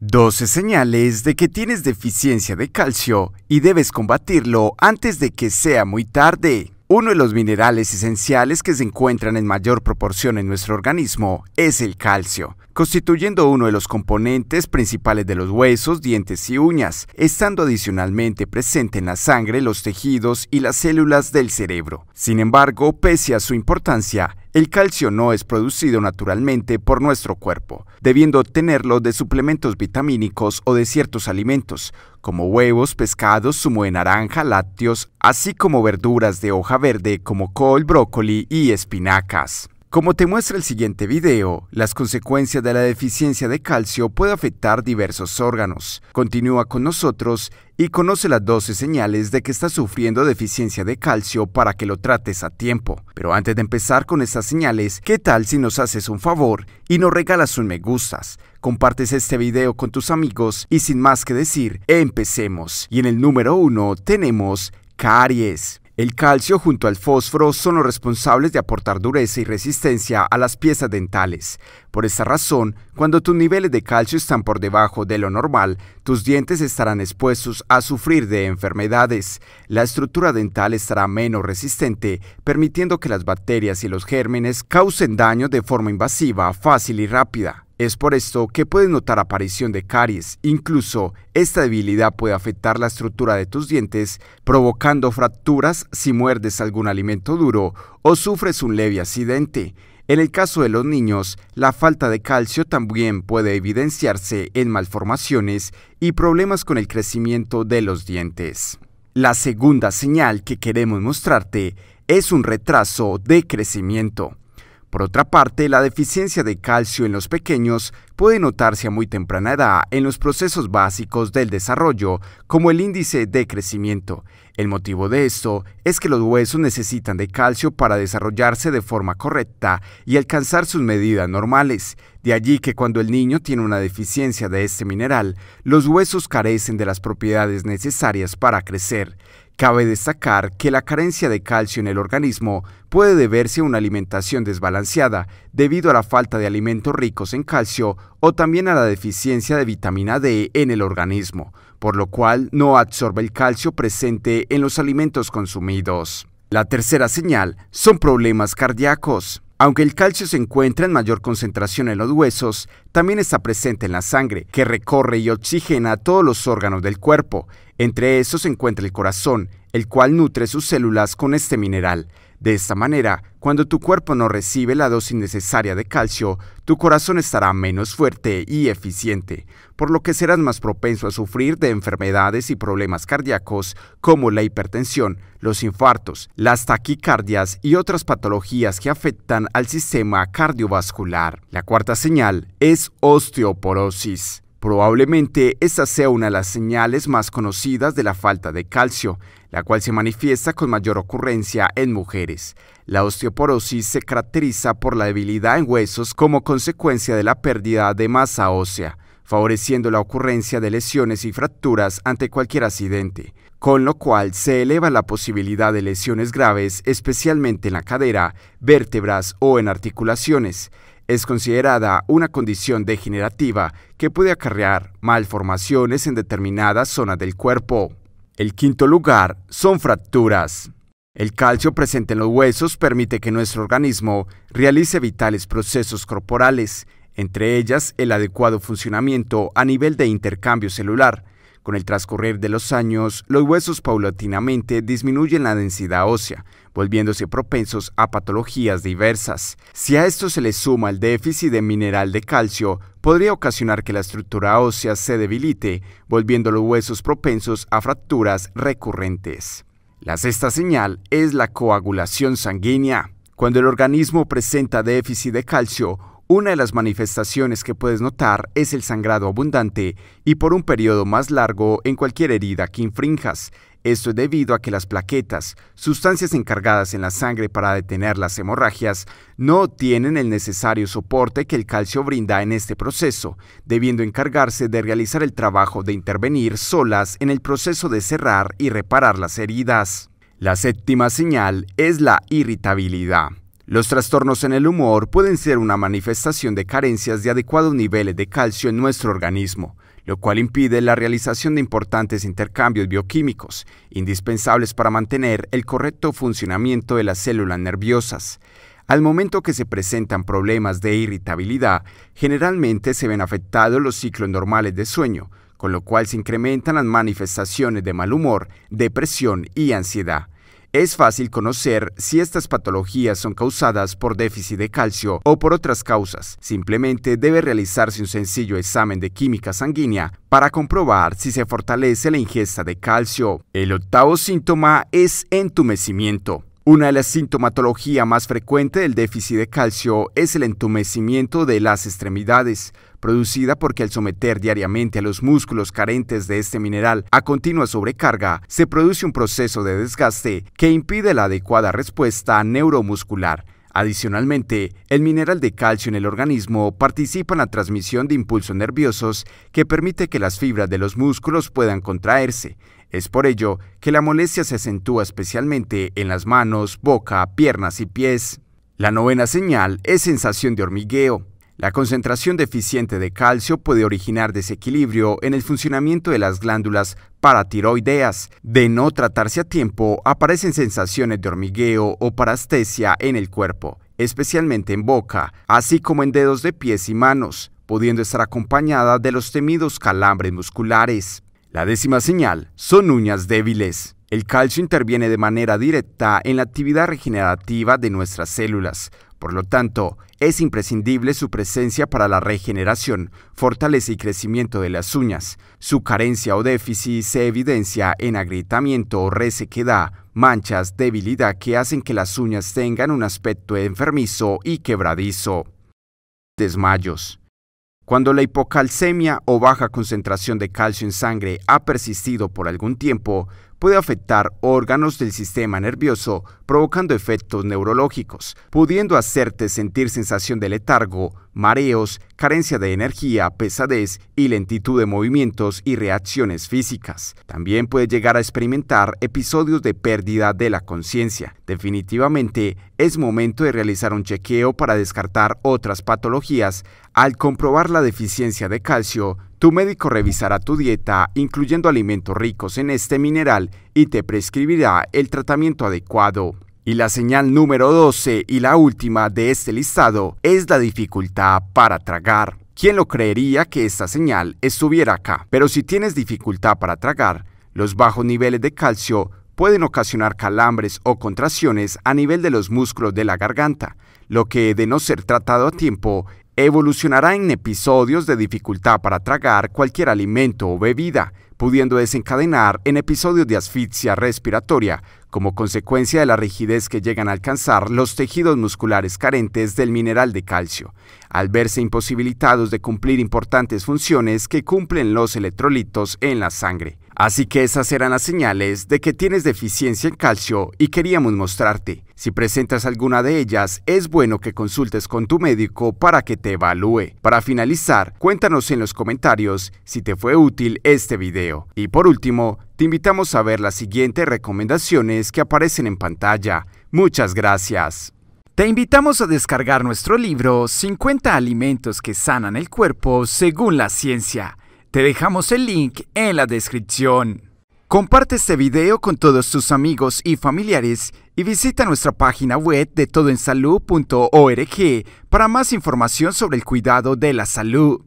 12 señales de que tienes deficiencia de calcio y debes combatirlo antes de que sea muy tarde. Uno de los minerales esenciales que se encuentran en mayor proporción en nuestro organismo es el calcio, constituyendo uno de los componentes principales de los huesos, dientes y uñas, estando adicionalmente presente en la sangre, los tejidos y las células del cerebro. Sin embargo, pese a su importancia, el calcio no es producido naturalmente por nuestro cuerpo, debiendo obtenerlo de suplementos vitamínicos o de ciertos alimentos, como huevos, pescados, zumo de naranja, lácteos, así como verduras de hoja verde como col, brócoli y espinacas. Como te muestra el siguiente video, las consecuencias de la deficiencia de calcio puede afectar diversos órganos. Continúa con nosotros y conoce las 12 señales de que estás sufriendo deficiencia de calcio para que lo trates a tiempo. Pero antes de empezar con estas señales, ¿qué tal si nos haces un favor y nos regalas un me gustas? Compartes este video con tus amigos y sin más que decir, empecemos. Y en el número 1 tenemos caries. El calcio junto al fósforo son los responsables de aportar dureza y resistencia a las piezas dentales. Por esta razón, cuando tus niveles de calcio están por debajo de lo normal, tus dientes estarán expuestos a sufrir de enfermedades. La estructura dental estará menos resistente, permitiendo que las bacterias y los gérmenes causen daño de forma invasiva, fácil y rápida. Es por esto que puedes notar aparición de caries, incluso esta debilidad puede afectar la estructura de tus dientes, provocando fracturas si muerdes algún alimento duro o sufres un leve accidente. En el caso de los niños, la falta de calcio también puede evidenciarse en malformaciones y problemas con el crecimiento de los dientes. La segunda señal que queremos mostrarte es un retraso de crecimiento. Por otra parte, la deficiencia de calcio en los pequeños puede notarse a muy temprana edad en los procesos básicos del desarrollo, como el índice de crecimiento. El motivo de esto es que los huesos necesitan de calcio para desarrollarse de forma correcta y alcanzar sus medidas normales. De allí que cuando el niño tiene una deficiencia de este mineral, los huesos carecen de las propiedades necesarias para crecer. Cabe destacar que la carencia de calcio en el organismo puede deberse a una alimentación desbalanceada debido a la falta de alimentos ricos en calcio o también a la deficiencia de vitamina D en el organismo, por lo cual no absorbe el calcio presente en los alimentos consumidos. La tercera señal son problemas cardíacos. Aunque el calcio se encuentra en mayor concentración en los huesos, también está presente en la sangre, que recorre y oxigena todos los órganos del cuerpo. Entre esos se encuentra el corazón, el cual nutre sus células con este mineral. De esta manera, cuando tu cuerpo no recibe la dosis necesaria de calcio, tu corazón estará menos fuerte y eficiente, por lo que serás más propenso a sufrir de enfermedades y problemas cardíacos como la hipertensión, los infartos, las taquicardias y otras patologías que afectan al sistema cardiovascular. La cuarta señal es osteoporosis. Probablemente esta sea una de las señales más conocidas de la falta de calcio, la cual se manifiesta con mayor ocurrencia en mujeres. La osteoporosis se caracteriza por la debilidad en huesos como consecuencia de la pérdida de masa ósea, favoreciendo la ocurrencia de lesiones y fracturas ante cualquier accidente, con lo cual se eleva la posibilidad de lesiones graves, especialmente en la cadera, vértebras o en articulaciones es considerada una condición degenerativa que puede acarrear malformaciones en determinadas zonas del cuerpo. El quinto lugar son fracturas. El calcio presente en los huesos permite que nuestro organismo realice vitales procesos corporales, entre ellas el adecuado funcionamiento a nivel de intercambio celular, con el transcurrir de los años, los huesos paulatinamente disminuyen la densidad ósea, volviéndose propensos a patologías diversas. Si a esto se le suma el déficit de mineral de calcio, podría ocasionar que la estructura ósea se debilite, volviendo los huesos propensos a fracturas recurrentes. La sexta señal es la coagulación sanguínea. Cuando el organismo presenta déficit de calcio, una de las manifestaciones que puedes notar es el sangrado abundante y por un periodo más largo en cualquier herida que infrinjas. Esto es debido a que las plaquetas, sustancias encargadas en la sangre para detener las hemorragias, no tienen el necesario soporte que el calcio brinda en este proceso, debiendo encargarse de realizar el trabajo de intervenir solas en el proceso de cerrar y reparar las heridas. La séptima señal es la irritabilidad. Los trastornos en el humor pueden ser una manifestación de carencias de adecuados niveles de calcio en nuestro organismo, lo cual impide la realización de importantes intercambios bioquímicos, indispensables para mantener el correcto funcionamiento de las células nerviosas. Al momento que se presentan problemas de irritabilidad, generalmente se ven afectados los ciclos normales de sueño, con lo cual se incrementan las manifestaciones de mal humor, depresión y ansiedad. Es fácil conocer si estas patologías son causadas por déficit de calcio o por otras causas. Simplemente debe realizarse un sencillo examen de química sanguínea para comprobar si se fortalece la ingesta de calcio. El octavo síntoma es entumecimiento. Una de las sintomatologías más frecuentes del déficit de calcio es el entumecimiento de las extremidades producida porque al someter diariamente a los músculos carentes de este mineral a continua sobrecarga, se produce un proceso de desgaste que impide la adecuada respuesta neuromuscular. Adicionalmente, el mineral de calcio en el organismo participa en la transmisión de impulsos nerviosos que permite que las fibras de los músculos puedan contraerse. Es por ello que la molestia se acentúa especialmente en las manos, boca, piernas y pies. La novena señal es sensación de hormigueo. La concentración deficiente de calcio puede originar desequilibrio en el funcionamiento de las glándulas paratiroideas. De no tratarse a tiempo, aparecen sensaciones de hormigueo o parastesia en el cuerpo, especialmente en boca, así como en dedos de pies y manos, pudiendo estar acompañada de los temidos calambres musculares. La décima señal son uñas débiles. El calcio interviene de manera directa en la actividad regenerativa de nuestras células, por lo tanto, es imprescindible su presencia para la regeneración, fortaleza y crecimiento de las uñas. Su carencia o déficit se evidencia en agrietamiento o resequedad, manchas, debilidad que hacen que las uñas tengan un aspecto enfermizo y quebradizo. Desmayos. Cuando la hipocalcemia o baja concentración de calcio en sangre ha persistido por algún tiempo, puede afectar órganos del sistema nervioso, provocando efectos neurológicos, pudiendo hacerte sentir sensación de letargo, mareos, carencia de energía, pesadez y lentitud de movimientos y reacciones físicas. También puede llegar a experimentar episodios de pérdida de la conciencia. Definitivamente, es momento de realizar un chequeo para descartar otras patologías al comprobar la deficiencia de calcio, tu médico revisará tu dieta, incluyendo alimentos ricos en este mineral, y te prescribirá el tratamiento adecuado. Y la señal número 12 y la última de este listado es la dificultad para tragar. ¿Quién lo creería que esta señal estuviera acá? Pero si tienes dificultad para tragar, los bajos niveles de calcio pueden ocasionar calambres o contracciones a nivel de los músculos de la garganta, lo que, de no ser tratado a tiempo, evolucionará en episodios de dificultad para tragar cualquier alimento o bebida, pudiendo desencadenar en episodios de asfixia respiratoria, como consecuencia de la rigidez que llegan a alcanzar los tejidos musculares carentes del mineral de calcio, al verse imposibilitados de cumplir importantes funciones que cumplen los electrolitos en la sangre. Así que esas eran las señales de que tienes deficiencia en calcio y queríamos mostrarte. Si presentas alguna de ellas, es bueno que consultes con tu médico para que te evalúe. Para finalizar, cuéntanos en los comentarios si te fue útil este video. Y por último, te invitamos a ver las siguientes recomendaciones que aparecen en pantalla. Muchas gracias. Te invitamos a descargar nuestro libro 50 alimentos que sanan el cuerpo según la ciencia. Te dejamos el link en la descripción. Comparte este video con todos tus amigos y familiares y visita nuestra página web de todoensalud.org para más información sobre el cuidado de la salud.